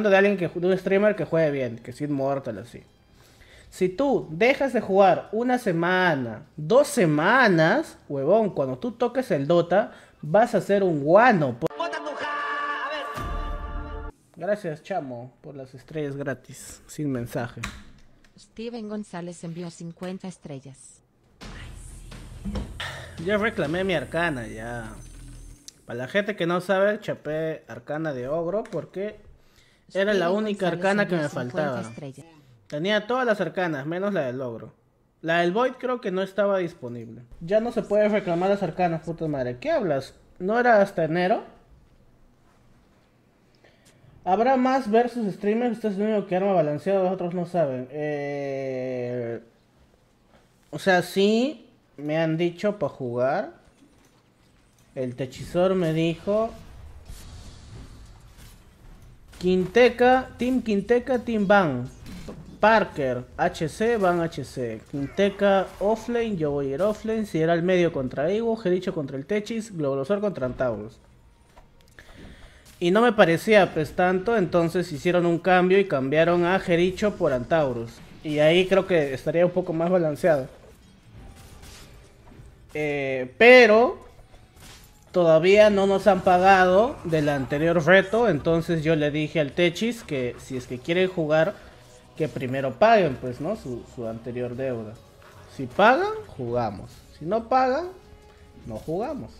de alguien que de un streamer que juegue bien, que sin inmortal así. Si tú dejas de jugar una semana, dos semanas, huevón, cuando tú toques el Dota, vas a ser un guano. Gracias, chamo, por las estrellas gratis, sin mensaje. Steven González envió 50 estrellas. Ya reclamé mi arcana, ya. Para la gente que no sabe, chapé arcana de ogro porque era la única arcana que me faltaba. Tenía todas las arcanas, menos la del logro. La del Void creo que no estaba disponible. Ya no se puede reclamar las arcanas, puta madre. ¿Qué hablas? ¿No era hasta enero? ¿Habrá más versus streamers? Usted es el único que arma balanceado, los otros no saben. Eh, o sea, sí, me han dicho para jugar. El techizor me dijo Quinteca, Team Quinteca, Team Van. Parker, HC, Van HC. Quinteca, offlane, yo voy a ir offlane. Si era el medio contra Evo, Jericho contra el Techis, Globolosor contra Antauros Y no me parecía pues tanto, entonces hicieron un cambio y cambiaron a Jericho por Antauros Y ahí creo que estaría un poco más balanceado. Eh, pero Todavía no nos han pagado del anterior reto, entonces yo le dije al Techis que si es que quieren jugar, que primero paguen, pues, ¿no? Su, anterior deuda. Si pagan, jugamos. Si no pagan, no jugamos.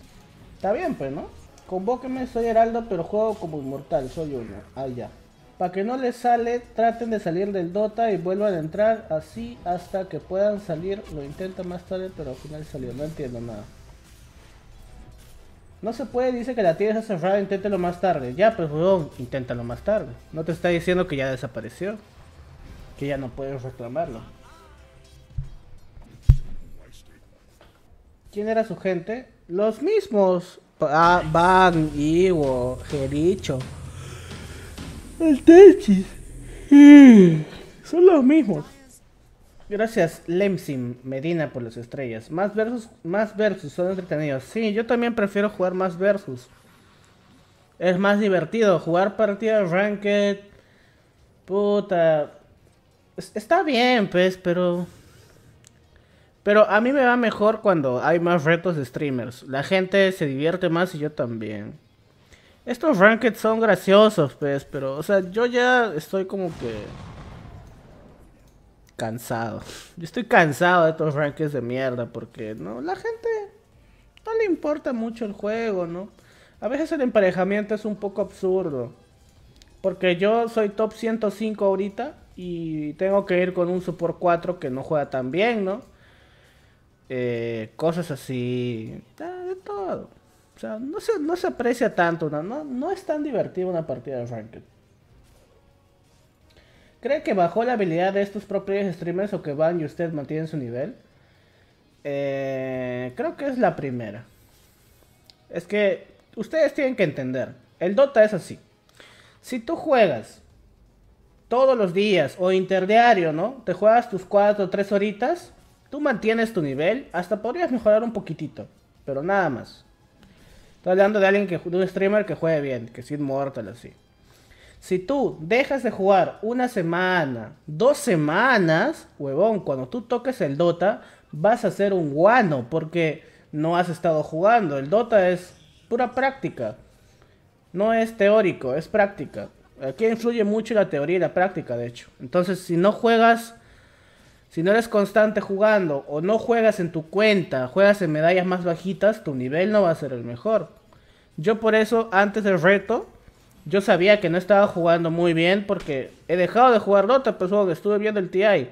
Está bien, pues, ¿no? Convóqueme, soy Heraldo, pero juego como inmortal, soy uno. Ah, ya. Para que no les sale, traten de salir del Dota y vuelvan a entrar así hasta que puedan salir. Lo intenta más tarde, pero al final salió. No entiendo nada. No se puede, dice que la tienes cerrada, inténtalo más tarde. Ya, pues, weón, inténtalo más tarde. No te está diciendo que ya desapareció. Que ya no puedes reclamarlo. ¿Quién era su gente? Los mismos. Ah, Van, Iwo, Jericho. El Techis. Mm, son los mismos. Gracias, Lemsim Medina, por las estrellas. Más versus, más versus, son entretenidos. Sí, yo también prefiero jugar más versus. Es más divertido jugar partidas ranked. Puta. está bien, pues, pero. Pero a mí me va mejor cuando hay más retos de streamers. La gente se divierte más y yo también. Estos ranked son graciosos, pues, pero, o sea, yo ya estoy como que cansado. Yo estoy cansado de estos rankings de mierda porque no, la gente no le importa mucho el juego, ¿no? A veces el emparejamiento es un poco absurdo. Porque yo soy top 105 ahorita y tengo que ir con un support 4 que no juega tan bien, ¿no? Eh, cosas así, de todo. O sea, no se, no se aprecia tanto, ¿no? No, es tan divertido una partida de rankings ¿Cree que bajó la habilidad de estos propios streamers o que van y usted mantiene su nivel? Eh, creo que es la primera. Es que ustedes tienen que entender. El Dota es así. Si tú juegas todos los días o interdiario, ¿no? Te juegas tus 4 o 3 horitas, tú mantienes tu nivel, hasta podrías mejorar un poquitito, pero nada más. Estoy hablando de alguien que de un streamer que juegue bien, que es inmortal así. Si tú dejas de jugar una semana, dos semanas, huevón, cuando tú toques el Dota, vas a ser un guano porque no has estado jugando. El Dota es pura práctica. No es teórico, es práctica. Aquí influye mucho la teoría y la práctica, de hecho. Entonces, si no juegas, si no eres constante jugando o no juegas en tu cuenta, juegas en medallas más bajitas, tu nivel no va a ser el mejor. Yo por eso, antes del reto, yo sabía que no estaba jugando muy bien porque he dejado de jugar Dota, Pero que estuve viendo el TI.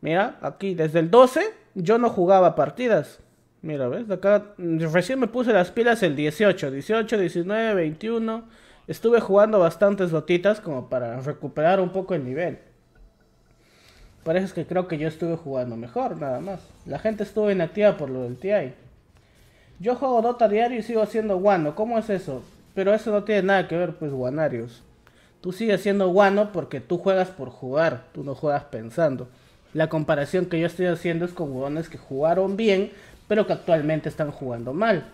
Mira, aquí desde el 12 yo no jugaba partidas. Mira, ¿ves? Acá recién me puse las pilas el 18, 18, 19, 21. Estuve jugando bastantes dotitas como para recuperar un poco el nivel. Por eso es que creo que yo estuve jugando mejor, nada más. La gente estuvo inactiva por lo del TI. Yo juego Dota diario y sigo haciendo guano. ¿Cómo es eso? Pero eso no tiene nada que ver, pues, guanarios. Tú sigues siendo guano porque tú juegas por jugar, tú no juegas pensando. La comparación que yo estoy haciendo es con huevones que jugaron bien, pero que actualmente están jugando mal.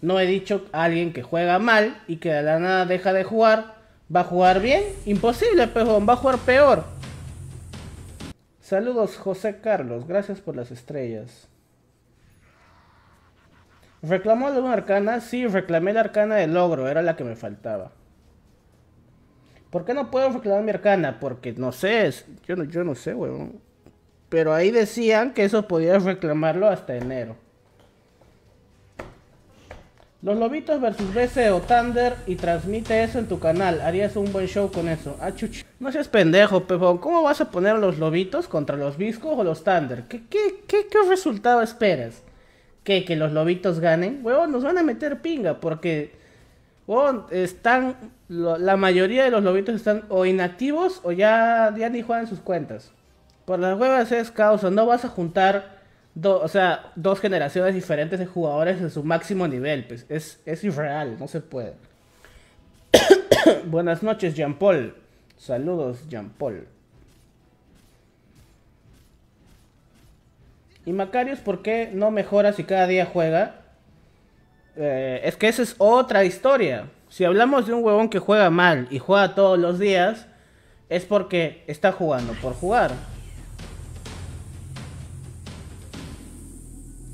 No he dicho a alguien que juega mal y que de la nada deja de jugar, ¿va a jugar bien? Imposible, pejón, va a jugar peor. Saludos, José Carlos, gracias por las estrellas. ¿Reclamó alguna arcana? Sí, reclamé la arcana del logro, era la que me faltaba. ¿Por qué no puedo reclamar mi arcana? Porque no sé, yo no, yo no sé, weón. Pero ahí decían que eso podías reclamarlo hasta enero. Los lobitos versus BC o Thunder y transmite eso en tu canal. Harías un buen show con eso. Ah, no seas pendejo, Pepón. ¿Cómo vas a poner los lobitos contra los viscos o los Thunder? ¿Qué, qué, qué, qué resultado esperas? ¿Que los lobitos ganen? Huevón, nos van a meter pinga porque... están... la mayoría de los lobitos están o inactivos o ya, ya ni juegan sus cuentas. Por las huevas es causa, no vas a juntar... o sea, dos generaciones diferentes de jugadores en su máximo nivel. Pues es, es irreal, no se puede. Buenas noches, Jean Paul. Saludos, Jean Paul. ¿Y Macarius por qué no mejora si cada día juega? Eh, es que esa es otra historia. Si hablamos de un huevón que juega mal y juega todos los días, es porque está jugando por jugar.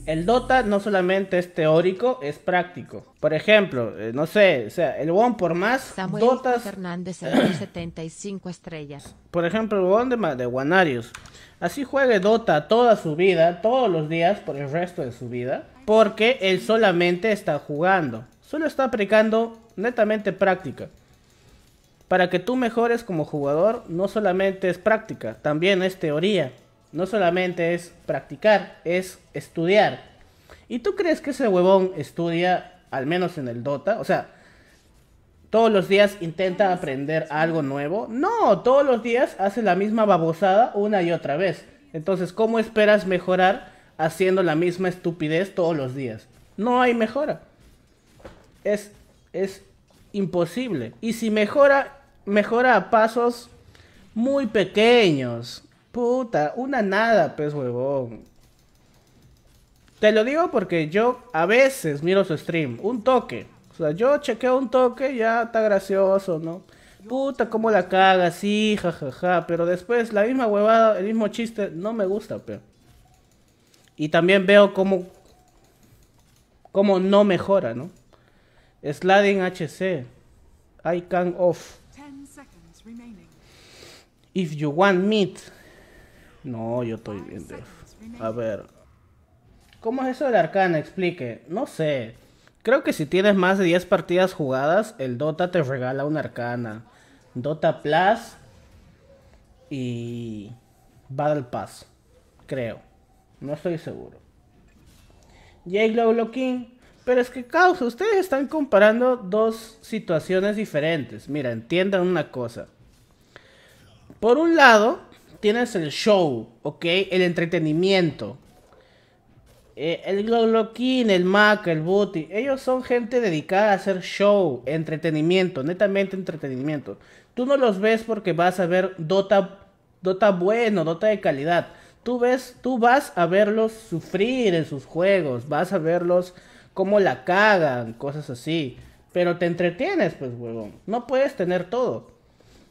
el Dota no solamente es teórico, es práctico. Por ejemplo, eh, no sé, o sea, el WON por más Samuel Dotas... 75 estrellas. Por ejemplo, el WON de, de Así juegue Dota toda su vida, todos los días, por el resto de su vida. Porque él solamente está jugando. Solo está aplicando netamente práctica. Para que tú mejores como jugador, no solamente es práctica, también es teoría. No solamente es practicar, es estudiar. ¿Y tú crees que ese huevón estudia, al menos en el Dota? O sea, todos los días intenta aprender algo nuevo. No, todos los días hace la misma babosada una y otra vez. Entonces, ¿cómo esperas mejorar haciendo la misma estupidez todos los días? No hay mejora. Es, es imposible. Y si mejora, mejora a pasos muy pequeños. Puta, una nada, pez pues, huevón. Te lo digo porque yo a veces miro su stream, un toque. O sea, yo chequeo un toque, y ya está gracioso, ¿no? Puta, cómo la caga, sí, jajaja. Pero después, la misma huevada, el mismo chiste, no me gusta, pero. Y también veo cómo. cómo no mejora, ¿no? Sliding HC. I can off. If you want meat. No, yo estoy bien. A ver. ¿Cómo es eso la arcana? Explique. No sé. Creo que si tienes más de 10 partidas jugadas, el Dota te regala una arcana. Dota Plus y Battle Pass. Creo. No estoy seguro. Jake King, Pero es que causa, ustedes están comparando dos situaciones diferentes. Mira, entiendan una cosa. Por un lado, tienes el show, ¿ok? El entretenimiento. Eh, el Glockin, el Mac, el Booty, ellos son gente dedicada a hacer show, entretenimiento, netamente entretenimiento. Tú no los ves porque vas a ver Dota, Dota bueno, Dota de calidad. Tú ves, tú vas a verlos sufrir en sus juegos, vas a verlos cómo la cagan, cosas así. Pero te entretienes, pues, huevón. No puedes tener todo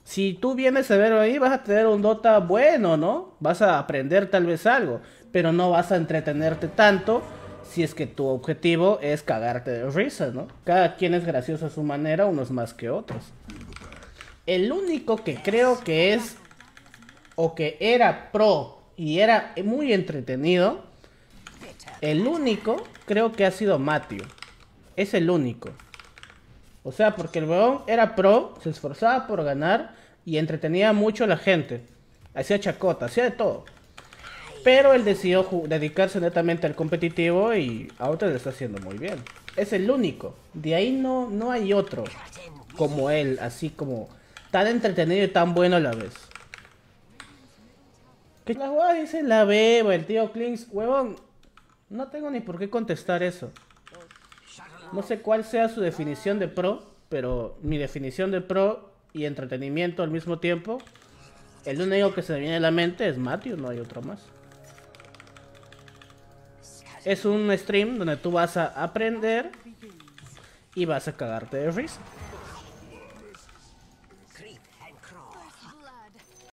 si tú vienes a verlo ahí, vas a tener un Dota bueno, ¿no? Vas a aprender tal vez algo, pero no vas a entretenerte tanto si es que tu objetivo es cagarte de risa, ¿no? Cada quien es gracioso a su manera, unos más que otros. El único que creo que es, o que era pro y era muy entretenido, el único creo que ha sido Matthew. Es el único. O sea, porque el weón era pro, se esforzaba por ganar y entretenía mucho a la gente. Hacía chacota, hacía de todo. Pero él decidió dedicarse netamente al competitivo y ahora le está haciendo muy bien. Es el único. De ahí no, no hay otro como él, así como tan entretenido y tan bueno a la vez. ¿Qué la dice la beba, el tío Klings, huevón. No tengo ni por qué contestar eso. No sé cuál sea su definición de pro, pero mi definición de pro y entretenimiento al mismo tiempo, el único que se viene a la mente es Matthew, no hay otro más. Es un stream donde tú vas a aprender y vas a cagarte de risa.